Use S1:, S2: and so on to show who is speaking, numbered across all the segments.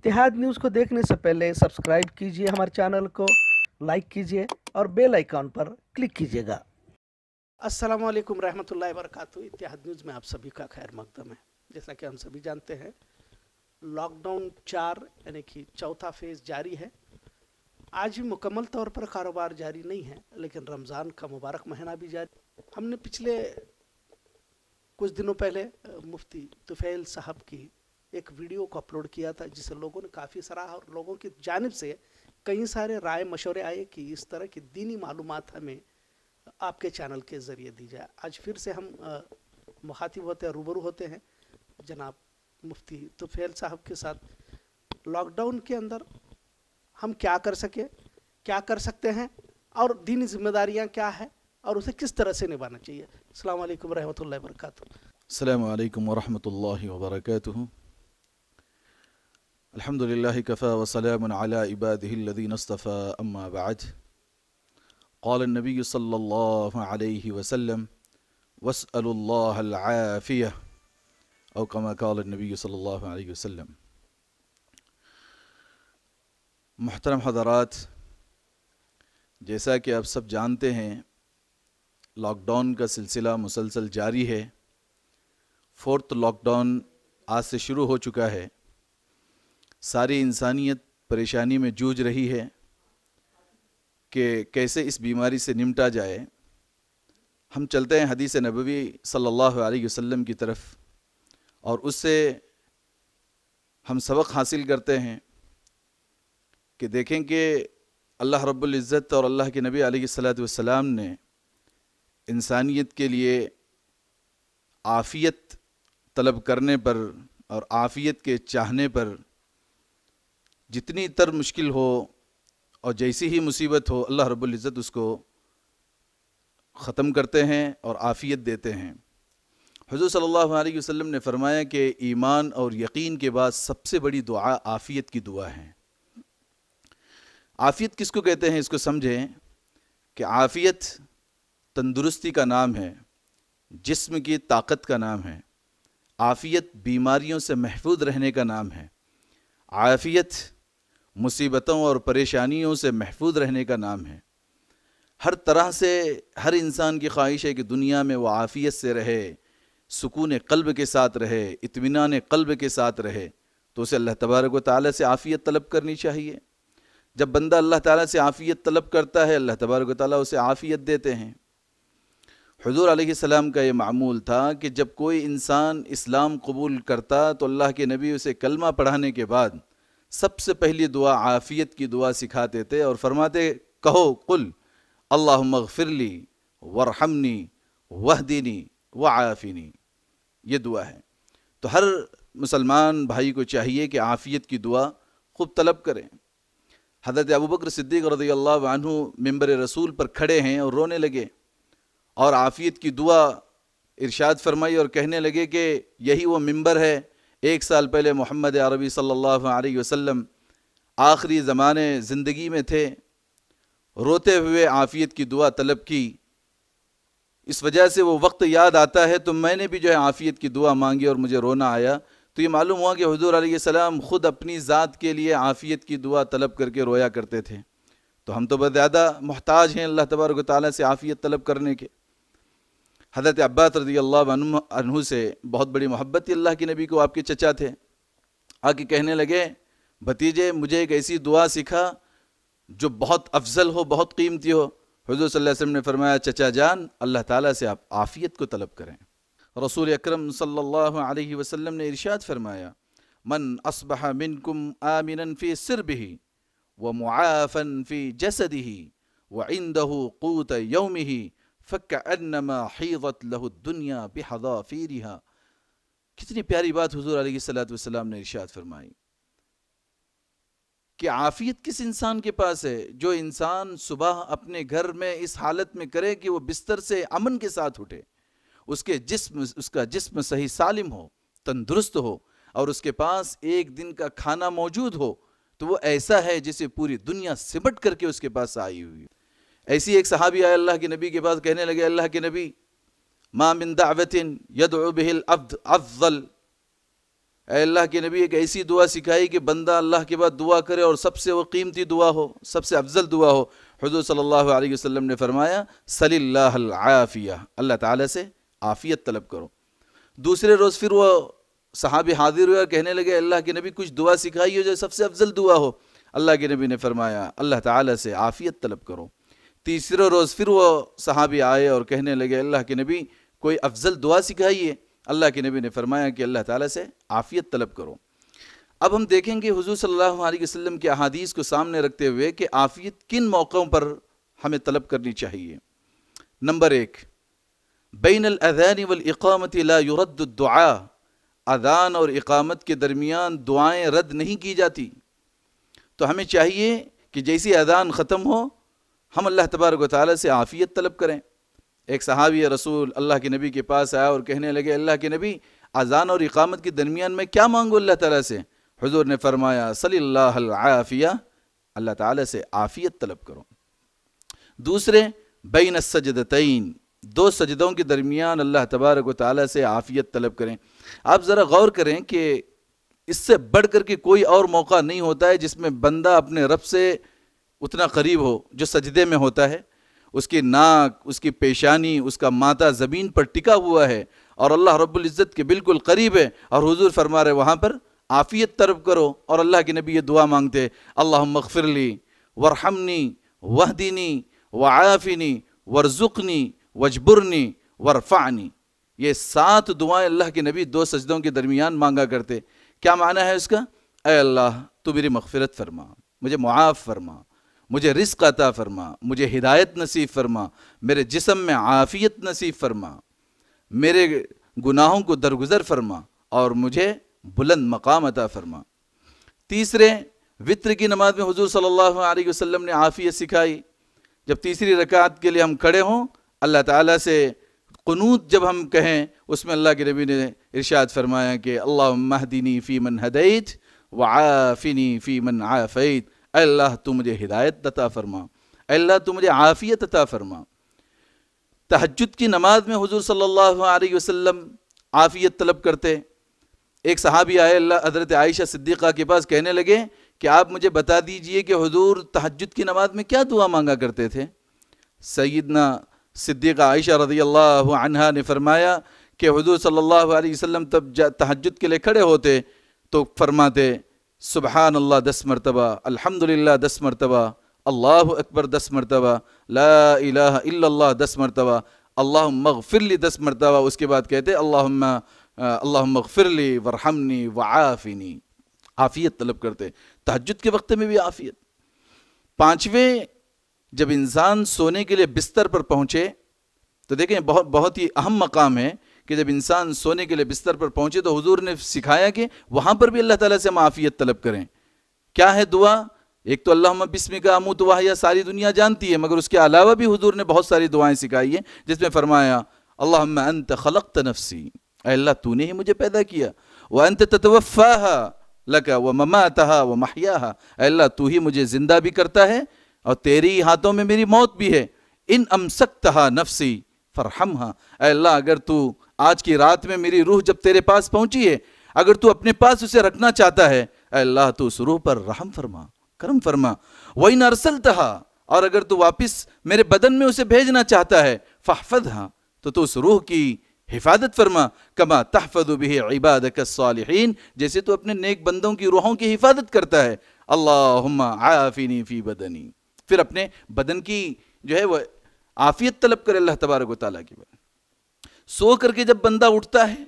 S1: इतिहाद news को देखने से पहले सब्सक्राइब कीजिए हमारे चैनल को लाइक कीजिए और बेल आइकॉन पर क्लिक कीजिएगा अस्सलाम वालेकुम रहमतुल्लाहि वरकत इतिहाद न्यूज़ में आप सभी का खैर मकदम है जैसा कि हम सभी जानते हैं लॉकडाउन चार यानी कि चौथा फेज़ जारी है आज भी मुकम्मल तौर पर कारोबार जारी नहीं है लेकिन रमज़ान का मुबारक महीना भी जारी हमने पिछले कुछ दिनों पहले मुफ्ती तुफ़ैल साहब की एक वीडियो को अपलोड किया था जिसे लोगों ने काफ़ी सराहा और लोगों की जानब से कई सारे राय मशवरे आए कि इस तरह की दीनी मालूम हमें आपके चैनल के ज़रिए दी जाए आज फिर से हम मुखातिब होते हैं रूबरू होते हैं जनाब मुफ्ती तुफैल साहब के साथ लॉकडाउन के अंदर हम क्या कर सके क्या कर सकते हैं और दीनी जिम्मेदारियाँ क्या है और उसे किस तरह से निभाना चाहिए अल्लाम वरहमल वर्का
S2: अल्लाम वरहमल वर्क अलहमदिल्ल कफ़ा वसलम इबादीनस्तफ़ा अम्माबाद قال النبي صلى الله عليه وسلم واسأل الله العافية أو كما قال النبي صلى الله عليه وسلم محترम हजरात जैसा कि आप सब जानते हैं लॉकडाउन का सिलसिला मुसलसल जारी है फोर्थ लॉकडाउन आज से शुरू हो चुका है सारी इंसानियत परेशानी में जूझ रही है कि कैसे इस बीमारी से निमटा जाए हम चलते हैं हदीस नबवी सल्लल्लाहु अलैहि वसल्लम की तरफ और उससे हम सबक हासिल करते हैं कि देखें कि अल्लाह रब्बुल इज़्ज़त और अल्लाह के नबी अलैहिस्सलाम ने इंसानियत के लिए आफ़ियत तलब करने पर और आफ़ियत के चाहने पर जितनी तर मुश्किल हो और जैसी ही मुसीबत हो अल्लाह रब्ज़त उसको ख़त्म करते हैं और आफ़ियत देते हैं हजू सल्ला वसम ने फरमाया कि ईमान और यकीन के बाद सबसे बड़ी दुआ आफ़ियत की दुआ है आफ़ियत किसको कहते हैं इसको समझें कि आफ़ियत तंदुरुस्ती का नाम है जिस्म की ताकत का नाम है आफ़ियत बीमारियों से महफूज रहने का नाम है आफ़ियत मुसीबतों और परेशानियों से महफूज रहने का नाम है हर तरह से हर इंसान की ख्वाहिश है कि दुनिया में वह आफ़ियत से रहे सुकून कल्ब के साथ रहे इतमान कल्ब के साथ रहे तो उसे अल्लाह तबारक ताली से आफ़ियत तलब करनी चाहिए जब बंदा अल्लाह ताला से आफ़ियत तलब करता है अल्लाह तबारक ताली उसे आफ़ियत देते हैं हजूर आलम का ये मामूल था कि जब कोई इंसान इस्लाम कबूल करता तो अल्लाह के नबी उसे कलमा पढ़ाने के बाद सबसे पहली दुआ आफ़ियत की दुआ सिखाते थे और फरमाते कहो कुल अल्लाह मगफिरली वरहमनी वहदीनी व आफ़िनी ये दुआ है तो हर मुसलमान भाई को चाहिए कि आफ़ियत की दुआ खूब तलब करें हज़रत अबू बकर सिद्दीक रजी अल्लाह अनहु मेम्बर रसूल पर खड़े हैं और रोने लगे और आफ़ियत की दुआ इरशाद फरमाई और कहने लगे कि यही वो मेम्बर है एक साल पहले मोहम्मद अरबी सल्लल्लाहु अलैहि वसल्लम आखिरी ज़माने ज़िंदगी में थे रोते हुए आफ़ियत की दुआ तलब की इस वजह से वो वक्त याद आता है तो मैंने भी जो है आफ़ियत की दुआ मांगी और मुझे रोना आया तो ये मालूम हुआ कि हजूर सलाम ख़ुद अपनी ज़ात के लिए आफ़ियत की दुआ तलब करके रोया करते थे तो हम तो बहुत ज़्यादा मोहताज हैं अल्लाह तबारक ताली से आफ़ियत तलब करने के हज़रत अब्बास रजी अल्लाह से बहुत बड़ी मोहब्बत थी अल्लाह के नबी को आपके चचा थे आके कहने लगे भतीजे मुझे एक ऐसी दुआ सिखा जो बहुत अफजल हो बहुत कीमती हो हजूर वसम ने फरमाया चचा जान अल्लाह ताला से आप आफ़ियत को तलब करें रसूल अक्रम सल्लल्लाहु अलैहि वसल्लम ने इरशाद फरमाया मन असबह मिनकुम आमिनन फ़ी सिरबिही व मुआफ़न फ़ी जसदिही व इंदहू क़ूत यौमिही فكأنما حيضت له الدنيا फ़ीरिहा कितनी प्यारी बात हुजूर हजूर सलाम ने इर्शाद फरमाई कि आफ़ियत किस इंसान के पास है जो इंसान सुबह अपने घर में इस हालत में करे कि वो बिस्तर से अमन के साथ उठे उसके जिस्म उसका जिस्म सही सालिम हो तंदुरुस्त हो और उसके पास एक दिन का खाना मौजूद हो तो वो ऐसा है जिसे पूरी दुनिया सिमट करके उसके पास आई हुई ऐसी एक सहाबी आए अल्लाह के नबी के पास कहने लगे अल्लाह के नबी मामिन दावतिन यदबिल अब्द अफजल अल्लाह के नबी एक ऐसी दुआ सिखाई कि बंदा अल्लाह के बाद दुआ करे और सबसे वो कीमती दुआ हो सबसे अफजल दुआ हो हजूर सल्लल्लाहु अलैहि वसल्लम ने फरमाया सलीफिया अल्लाह ताला से आफ़ियत तलब करो दूसरे रोज़ फिर वो सहाबी हाजिर हुए और कहने लगे अल्लाह के नबी कुछ दुआ सिखाई हो जो सबसे अफजल दुआ हो अल्लाह के नबी ने फरमाया अल्लाह ताला से आफ़ियत तलब करो तीसरे रोज़ फिर वो सहाबी आए और कहने लगे अल्लाह के नबी कोई अफजल दुआ सिखाइए अल्लाह के नबी ने फरमाया कि अल्लाह ताला से आफ़ियत तलब करो अब हम देखेंगे हुजूर सल्लल्लाहु अलैहि वसल्लम के अहादीस को सामने रखते हुए कि आफ़ियत किन मौक़ों पर हमें तलब करनी चाहिए नंबर एक बैन अज़ान वक़ामत लादुआ अदान और इकामत के दरमियान दुआएँ रद्द नहीं की जाती तो हमें चाहिए कि जैसी अदान ख़त्म हो हम अल्लाह तबारक ताली से आफ़ियत तलब करें एक सहावी रसूल अल्लाह के नबी के पास आया और कहने लगे अल्लाह के नबी अजान और इकामत के दरमियान में क्या मांगू अल्लाह ताली से हजूर ने फरमाया सलीफिया अल्लाह ताली से आफ़ियत तलब करो दूसरे बैन सजदतैन दो सजदों के दरमियान अल्लाह तबारक ताली से आफ़ियत तलब करें आप ज़रा गौर करें कि इससे बढ़ कर के कोई और मौका नहीं होता है जिसमें बंदा अपने रब से उतना करीब हो जो सजदे में होता है उसकी नाक उसकी पेशानी उसका माता ज़मीन पर टिका हुआ है और अल्लाह रब्बुल इज़्ज़त के बिल्कुल करीब है और हुजूर फरमा रहे वहाँ पर आफ़ियत तरब करो और अल्लाह के नबी ये दुआ मांगते अल्लाह मगफिरली वरहमनी वहदीनी आयाफिनी वरजुकनी वजबुरनी वरफ़ानी ये सात दुआएं अल्लाह के नबी दो सजदों के दरमियान मांगा करते क्या माना है उसका अल्लाह तू मेरी मगफरत फरमा मुझे मुआफ़ फरमा मुझे रिस्क अता फरमा मुझे हिदायत नसीब फरमा मेरे जिसम में आफ़ियत नसीब फरमा मेरे गुनाहों को दरगुजर फरमा और मुझे बुलंद मकाम अता फरमा तीसरे वित्र की नमाज में हुजूर सल्लल्लाहु अलैहि वसल्लम ने आफ़ियत सिखाई जब तीसरी रकात के लिए हम खड़े हों अल्लाह ताला से कनूत जब हम कहें उसमें अल्लाह के नबी ने इरशाद फरमाया कि अल्लाह महदीनी फ़ी मन हदैत व आफ़िनी फ़ी मन आफ़ैत अल्लाह तू मुझे हिदायत अता फरमा अल्लाह तू मुझे आफ़ियत अता फरमा तहजद की नमाज में हजूर सल्लल्लाहु अलैहि वसल्लम आफ़ियत तलब करते एक सहाबी आए अल्लाह हजरत आयशा सिद्दीक़ा के पास कहने लगे कि आप मुझे बता दीजिए कि हजूर तहजद की नमाज में क्या दुआ मांगा करते थे सैदना सिद्दीक़ा आयशा रजी अल्लाह ने फरमाया कि हजूर सल्लल्लाहु अलैहि वसल्लम तब तहजद के लिए खड़े होते तो फरमाते सुबहान अल्लाह दस मरतबा अल्हम्दुलिल्लाह दस मरतबा अल्लाह अकबर दस मरतबा ला इलाह इल्लल्लाह दस मरतबा अल्लाह मगफिरली दस मरतबा उसके बाद कहते अल्लाह अल्लाह मगफिरली वरहमनी आफिनी आफ़ियत तलब करते तहजद के वक्त में भी आफ़ियत पाँचवें जब इंसान सोने के लिए बिस्तर पर पहुँचे तो देखें बहुत बहुत ही अहम मकाम है कि जब इंसान सोने के लिए बिस्तर पर पहुंचे तो हुजूर ने सिखाया कि वहां पर भी अल्लाह ताला से माफियत तलब करें क्या है दुआ एक तो अल्लाह बिस्मी का अमू तो या सारी दुनिया जानती है मगर उसके अलावा भी हुजूर ने बहुत सारी दुआएं सिखाई है जिसमें फरमाया अल्लाह अंत खलक तनफसी अल्लाह तूने ही मुझे पैदा किया वह अंत तत्वफा लगा वह ममा तहा व माहिया अल्लाह तू ही मुझे ज़िंदा भी करता है और तेरी हाथों में मेरी मौत भी है इन अमसक तहा नफसी फ़रहम अल्लाह अगर तू आज की रात में मेरी रूह जब तेरे पास पहुंची है अगर तू अपने पास उसे रखना चाहता है अल्लाह तो उस रूह पर रहम फरमा करम फरमा वही नरसल तहा और अगर तू वापस मेरे बदन में उसे भेजना चाहता है फहफद हाँ तो तू उस रूह की हिफाजत फरमा कमा तहफद इबादक सालहीन जैसे तू अपने नेक बंदों की रूहों की हिफाजत करता है अल्लाह आफिनी फ़ी बदनी फिर अपने बदन की जो है वह आफियत तलब करे अल्लाह तबारक ताली की सो करके जब बंदा उठता है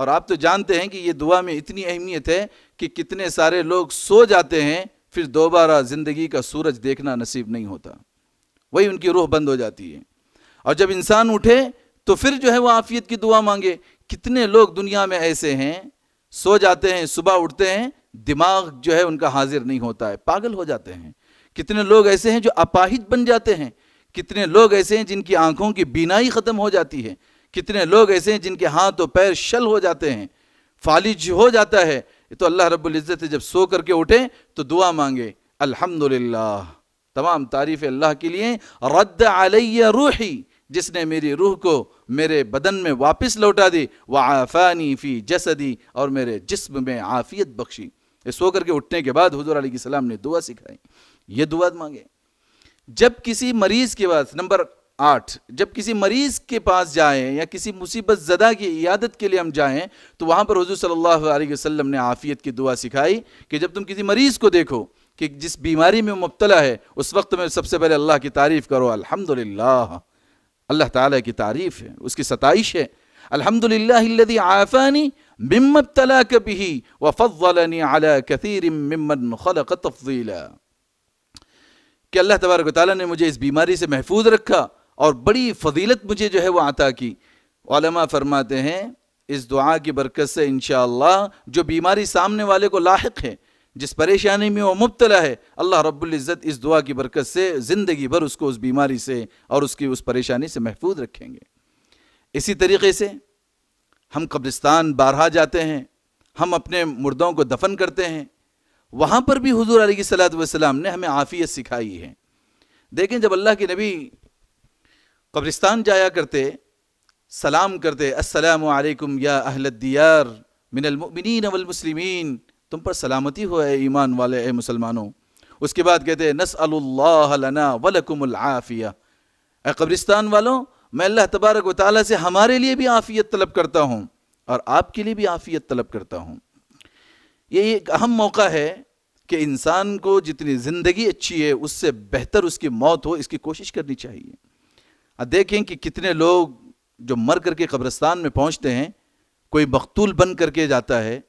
S2: और आप तो जानते हैं कि ये दुआ में इतनी अहमियत है कि कितने सारे लोग सो जाते हैं फिर दोबारा ज़िंदगी का सूरज देखना नसीब नहीं होता वही उनकी रूह बंद हो जाती है और जब इंसान उठे तो फिर जो है वह आफियत की दुआ मांगे कितने लोग दुनिया में ऐसे हैं सो जाते हैं सुबह उठते हैं दिमाग जो है उनका हाजिर नहीं होता है पागल हो जाते हैं कितने लोग ऐसे हैं जो अपाहिज बन जाते हैं कितने लोग ऐसे हैं जिनकी आंखों की बीनाई ख़त्म हो जाती है कितने लोग ऐसे हैं जिनके हाथ और पैर शल हो जाते हैं फालिज हो जाता है तो अल्लाह इज़्ज़त जब सो करके उठे तो दुआ मांगे अल्हम्दुलिल्लाह तमाम तारीफ अल्लाह के लिए रद्द आलिया रूही जिसने मेरी रूह को मेरे बदन में वापस लौटा दी व आफ़ानी फ़ी जसदी और मेरे जिस्म में आफ़ियत बख्शी सो करके उठने के बाद हजूर सलाम ने दुआ सिखाई ये दुआ मांगे जब किसी मरीज़ के पास नंबर आठ जब किसी मरीज़ के पास जाएं या किसी मुसीबत ज़दा की इयादत के लिए हम जाएं तो वहाँ पर हजू सल्लल्लाहु अलैहि ने आफ़ियत की दुआ सिखाई कि जब तुम किसी मरीज़ को देखो कि जिस बीमारी में मुबतला है उस वक्त में सबसे पहले अल्लाह की तारीफ़ करो अल्हम्दुलिल्लाह अल्लाह ताला की तारीफ़ है उसकी सताइश है अलहमदिल्लादी आफ़ानी मिम्मतला कभी व फ़लानी अला कथीर मिम्मन खलक कि अल्लाह तबारक ताली ने मुझे इस बीमारी से महफूज रखा और बड़ी फजीलत मुझे जो है वो आता की वालमा फरमाते हैं इस दुआ की बरकत से इन जो बीमारी सामने वाले को लाक है जिस परेशानी में वो मुबतला है अल्लाह रब्ज़त इस दुआ की बरकत से ज़िंदगी भर उसको उस बीमारी से और उसकी उस परेशानी से महफूज रखेंगे इसी तरीके से हम कब्रिस्तान बारहा जाते हैं हम अपने मुर्दों को दफन करते हैं वहाँ पर भी हजूर सलात वसलाम ने हमें आफ़ियत सिखाई है देखें जब अल्लाह के नबी कब्रिस्तान जाया करते सलाम करते असलकुम या अहलदियार मिनलमिन अवलमसलिमिन तुम पर सलामती हो ईमान वाले ए मुसलमानों उसके बाद कहते नस अल्लाना वलकुमआफ़िया ए कब्रिस्तान वालों मैं अल्लाह तबारक वाली से हमारे लिए भी आफ़ियत तलब करता हूँ और आपके लिए भी आफ़ियत तलब करता हूँ ये एक अहम मौका है कि इंसान को जितनी ज़िंदगी अच्छी है उससे बेहतर उसकी मौत हो इसकी कोशिश करनी चाहिए देखें कि कितने लोग जो मर करके कब्रस्तान में पहुंचते हैं कोई मकतूल बन करके जाता है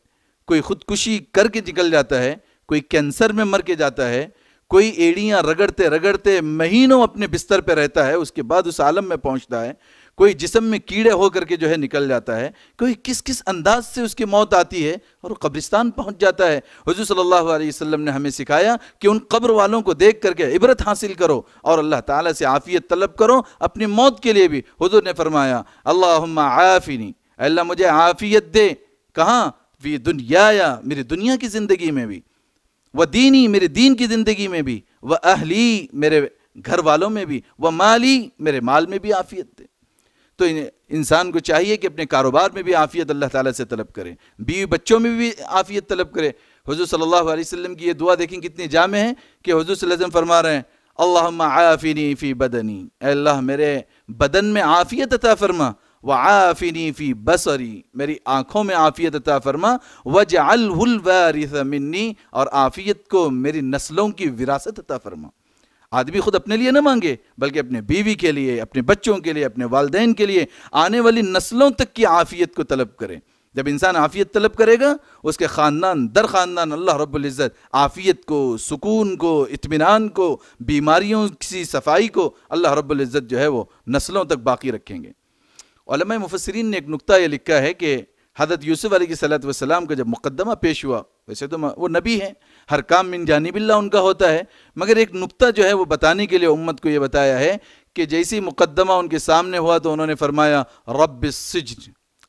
S2: कोई खुदकुशी करके निकल जाता है कोई कैंसर में मर के जाता है कोई एड़ियां रगड़ते रगड़ते महीनों अपने बिस्तर पर रहता है उसके बाद उस आलम में पहुंचता है कोई जिसम में कीड़े होकर के जो है निकल जाता है कोई किस किस अंदाज से उसकी मौत आती है और कब्रिस्तान पहुंच जाता है हजू सल्लल्लाहु अलैहि वसल्लम ने हमें सिखाया कि उन कब्र वालों को देख करके इबरत हासिल करो और अल्लाह ताला से आफ़ियत तलब करो अपनी मौत के लिए भी हजूर ने फरमाया अल्लाह आफ़िनी अल्लाह मुझे आफ़ियत दे कहाँ वी दुनिया या मेरी दुनिया की ज़िंदगी में भी व दीनी मेरे दीन की ज़िंदगी में भी व अहली मेरे घर वालों में भी व माली मेरे माल में भी आफ़ियत दे तो इंसान को चाहिए कि अपने कारोबार में भी आफ़ियत अल्लाह ताला से तलब करें बीवी बच्चों में भी आफ़ियत तलब करें हजू सल्लल्लाहु अलैहि वसल्लम की ये दुआ देखें कितनी जामे हैं कि हजू सल्लम फरमा रहे हैं अल्लाह आफ़िनी फ़ी बदनी अल्लाह मेरे बदन में आफ़ियत अता फरमा व आफ़िनी फ़ी बसरी मेरी आँखों में आफ़ियत अता फरमा वज अलवारिसमिनी और आफ़ियत को मेरी नस्लों की विरासत अता फरमा आदमी खुद अपने लिए ना मांगे बल्कि अपने बीवी के लिए अपने बच्चों के लिए अपने वालदेन के लिए आने वाली नस्लों तक की आफियत को तलब करें जब इंसान आफियत तलब करेगा उसके ख़ानदान दर ख़ानदान अल्लाह रब्ज़त आफियत को सुकून को इतमान को बीमारियों की सफाई को अल्लाह रब्ज़त जो है वो नस्लों तक बाकी रखेंगे मुफसरीन ने एक नुकता यह लिखा है कि हजरत यूसुफ़ सलात वसलाम का जब मुकदमा पेश हुआ वैसे तो वो नबी हैं हर काम मिन जानबिल्ला उनका होता है मगर एक नुक्ता जो है वो बताने के लिए उम्मत को ये बताया है कि जैसी मुकदमा उनके सामने हुआ तो उन्होंने फरमाया रब सिज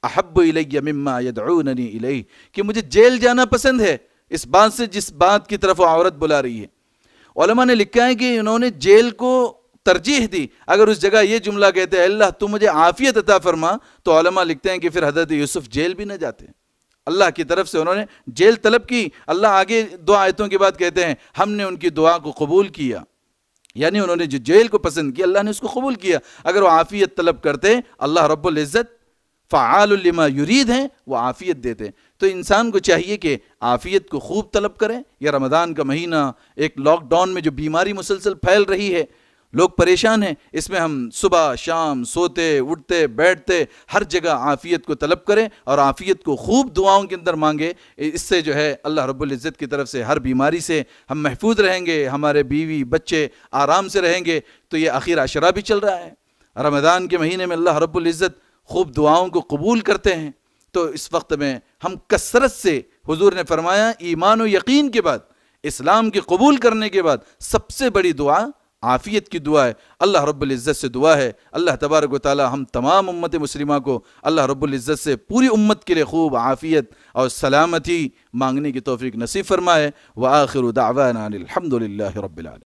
S2: अहब इलेमी कि मुझे जेल जाना पसंद है इस बात से जिस बात की तरफ औरत बुला रही है ओलमा ने लिखा है कि इन्होंने जेल को तरजीह दी अगर उस जगह ये जुमला कहते हैं अल्लाह तू मुझे आफियत अता फरमा तो लिखते हैं कि फिर हजरत यूसुफ जेल भी न जाते अल्लाह की तरफ से उन्होंने जेल तलब की अल्लाह आगे दो आयतों के बाद कहते हैं हमने उनकी दुआ को कबूल किया यानी उन्होंने जो जेल को पसंद किया अल्लाह ने उसको कबूल किया अगर वो आफ़ियत तलब करते अल्लाह रब्ज़त फ़ालमा युरीद हैं वो आफ़ियत देते हैं तो इंसान को चाहिए कि आफ़ियत को खूब तलब करें या रमदान का महीना एक लॉकडाउन में जो बीमारी मुसलसल फैल रही है लोग परेशान हैं इसमें हम सुबह शाम सोते उठते बैठते हर जगह आफ़ियत को तलब करें और आफ़ियत को खूब दुआओं के अंदर मांगे इससे जो है अल्लाह रब्ज़त की तरफ से हर बीमारी से हम महफूज रहेंगे हमारे बीवी बच्चे आराम से रहेंगे तो ये आखिर अशरा भी चल रहा है रमदान के महीने में अल्लाह रब्ज़त खूब दुआओं को कबूल करते हैं तो इस वक्त में हम कसरत से हुजूर ने फरमाया ईमान व यकीन के बाद इस्लाम के कबूल करने के बाद सबसे बड़ी दुआ आफ़ियत की दुआ है अल्लाह रब्ज़त से दुआ है अल्लाह तबारक ताली हम तमाम उम्मत मुस्लिमा को अल्लाह रब्ज़त से पूरी उम्मत के लिए खूब आफ़ियत और सलामती मांगने की तोफ़ी नसीब फरमाए व आखिर दावाना अलहमदिल्ला